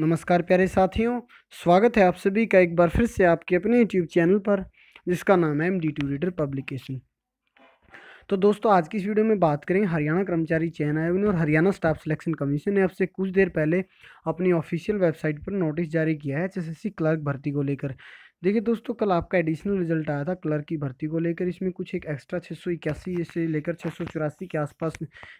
नमस्कार प्यारे साथियों स्वागत है आप सभी का एक बार फिर से आपके अपने यूट्यूब चैनल पर जिसका नाम है M D two reader publication तो दोस्तों आज की इस वीडियो में बात करेंगे हरियाणा कर्मचारी चयन आयोग ने और हरियाणा स्टाफ सिलेक्शन कमीशन ने अब से कुछ देर पहले अपनी ऑफिशियल वेबसाइट पर नोटिस जारी किया है एच क्लर्क भर्ती को लेकर देखिए दोस्तों कल आपका एडिशनल रिजल्ट आया था क्लर्क की भर्ती को लेकर इसमें कुछ एक एक्स्ट्रा छः सौ इक्यासी से लेकर छः सौ चौरासी के आसपास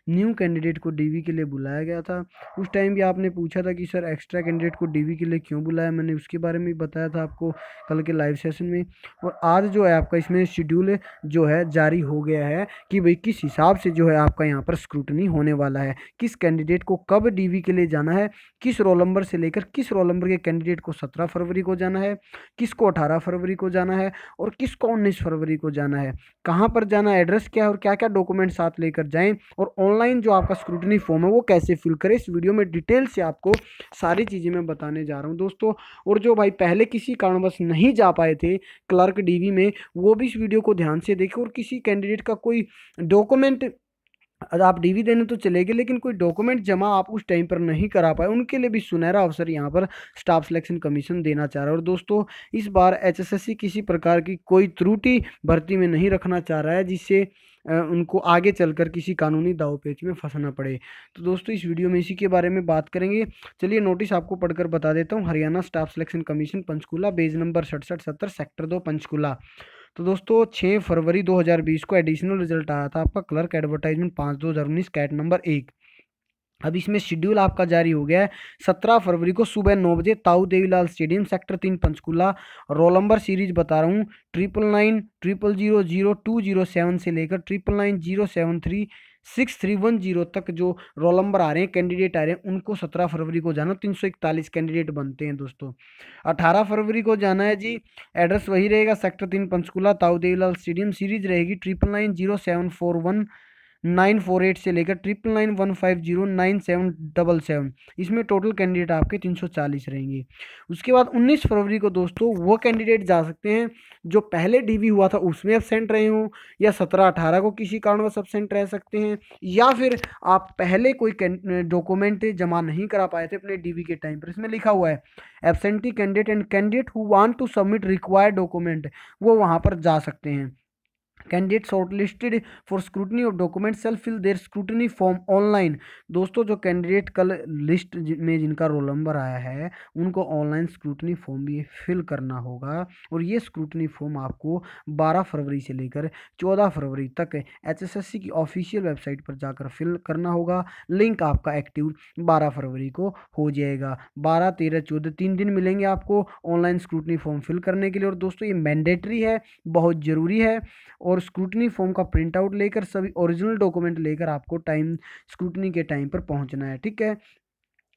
न्यू कैंडिडेट को डीवी के लिए बुलाया गया था उस टाइम भी आपने पूछा था कि सर एक्स्ट्रा कैंडिडेट को डीवी के लिए क्यों बुलाया मैंने उसके बारे में बताया था आपको कल के लाइव सेशन में और आज जो है आपका इसमें शेड्यूल जो है जारी हो गया है कि भाई किस हिसाब से जो है आपका यहाँ पर स्क्रूटनी होने वाला है किस कैंडिडेट को कब डी के लिए जाना है किस रोल नंबर से लेकर किस रोल नंबर के कैंडिडेट को सत्रह फरवरी को जाना है किसको अठारह फरवरी को जाना है और किसको उन्नीस फरवरी को जाना है कहाँ पर जाना है एड्रेस क्या है और क्या क्या डॉक्यूमेंट साथ लेकर जाएँ और ऑनलाइन जो आपका स्क्रूटनी फॉर्म है वो कैसे फिल करें इस वीडियो में डिटेल से आपको सारी चीज़ें मैं बताने जा रहा हूँ दोस्तों और जो भाई पहले किसी कारणवश नहीं जा पाए थे क्लर्क डी में वो भी इस वीडियो को ध्यान से देखें और किसी कैंडिडेट का कोई डॉक्यूमेंट आप डीवी देने तो चले गए लेकिन कोई डॉक्यूमेंट जमा आप उस टाइम पर नहीं करा पाए उनके लिए भी सुनहरा अवसर यहाँ पर स्टाफ सिलेक्शन कमीशन देना चाह रहा है और दोस्तों इस बार एचएसएससी किसी प्रकार की कोई त्रुटि भर्ती में नहीं रखना चाह रहा है जिससे उनको आगे चलकर किसी कानूनी दाव पेच में फंसना पड़े तो दोस्तों इस वीडियो में इसी के बारे में बात करेंगे चलिए नोटिस आपको पढ़कर बता देता हूँ Haryana staff selection commission Panchkula bays number सड़सठ सत्तर सेक्टर दो पंचकूला तो दोस्तों छः फरवरी 2020 को एडिशनल रिजल्ट आया था आपका क्लर्क एडवर्टाइजमेंट पाँच दो हज़ार उन्नीस कैट नंबर एक अब इसमें शेड्यूल आपका जारी हो गया है सत्रह फरवरी को सुबह नौ बजे ताऊ देवीलाल स्टेडियम सेक्टर तीन पंचकूला रोल नंबर सीरीज बता रहा हूँ triple nine triple zero zero two zero seven से लेकर triple nine zero seven three six three one zero तक जो रोल नंबर आ रहे हैं कैंडिडेट आ रहे हैं उनको सत्रह फरवरी को जाना तीन सौ इकतालीस कैंडिडेट बनते हैं दोस्तों अठारह फरवरी को जाना है जी एड्रेस वही रहेगा सेक्टर तीन पंचकूला ताऊ देवीलाल स्टेडियम सीरीज रहेगी triple nine zero seven four one nine four eight से लेकर triple nine one five zero nine seven double seven इसमें टोटल कैंडिडेट आपके तीन सौ चालीस रहेंगे उसके बाद उन्नीस फरवरी को दोस्तों वो कैंडिडेट जा सकते हैं जो पहले डीवी हुआ था उसमें एबसेंट रहे हों या सत्रह अठारह को किसी कारणवश एबसेंट रह सकते हैं या फिर आप पहले कोई डॉक्यूमेंट जमा नहीं करा पाए थे अपने डी के टाइम पर इसमें लिखा हुआ है absentee candidate and candidate who want to submit required document वो वहाँ पर जा सकते हैं candidate shortlisted for scrutiny of document shall fill their scrutiny form online दोस्तों जो कैंडिडेट कल लिस्ट में जिनका रोल नंबर आया है उनको ऑनलाइन स्क्रूटनी फॉर्म भी फिल करना होगा और ये स्क्रूटनी फॉर्म आपको बारह फरवरी से लेकर चौदह फरवरी तक एचएसएससी की ऑफिशियल वेबसाइट पर जाकर फिल करना होगा लिंक आपका एक्टिव बारह फरवरी को हो जाएगा बारह तेरह चौदह तीन दिन मिलेंगे आपको ऑनलाइन स्क्रूटनी फॉर्म फिल करने के लिए और दोस्तों ये मैंडेटरी है बहुत ज़रूरी है और और स्क्रूटनी फॉर्म का प्रिंट आउट लेकर सभी ओरिजिनल डॉक्यूमेंट लेकर आपको टाइम स्क्रूटनी के टाइम पर पहुंचना है ठीक है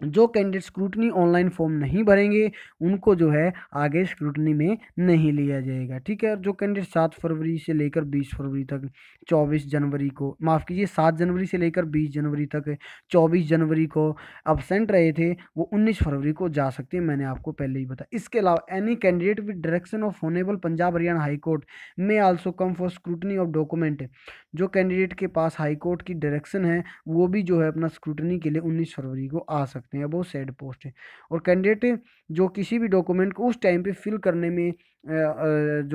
जो कैंडिडेट स्क्रूटनी ऑनलाइन फॉर्म नहीं भरेंगे उनको जो है आगे स्क्रूटनी में नहीं लिया जाएगा ठीक है जो कैंडिडेट सात फरवरी से लेकर बीस फरवरी तक चौबीस जनवरी को माफ़ कीजिए सात जनवरी से लेकर बीस जनवरी तक चौबीस जनवरी को अबसेंट रहे थे वो उन्नीस फरवरी को जा सकते हैं मैंने आपको पहले ही बताया इसके अलावा any candidate with direction of honourable Punjab Haryana high court में also come for scrutiny of document जो कैंडिडेट के पास हाईकोर्ट की डायरेक्शन है वो भी जो है अपना स्क्रूटनी के लिए उन्नीस फरवरी को आ सकते सकते हैं बहुत सैड पोस्ट है और कैंडिडेट जो किसी भी डॉक्यूमेंट को उस टाइम पे फिल करने में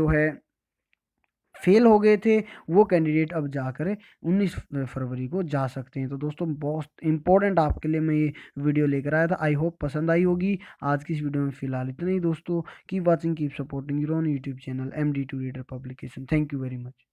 जो है फेल हो गए थे वो कैंडिडेट अब जाकर 19 फरवरी को जा सकते हैं तो दोस्तों बहुत इंपॉर्टेंट आपके लिए मैं ये वीडियो लेकर आया था आई होप पसंद आई होगी आज की इस वीडियो में फिलहाल इतना ही दोस्तों keep watching keep supporting your on YouTube channel M D two reader publication thank you very much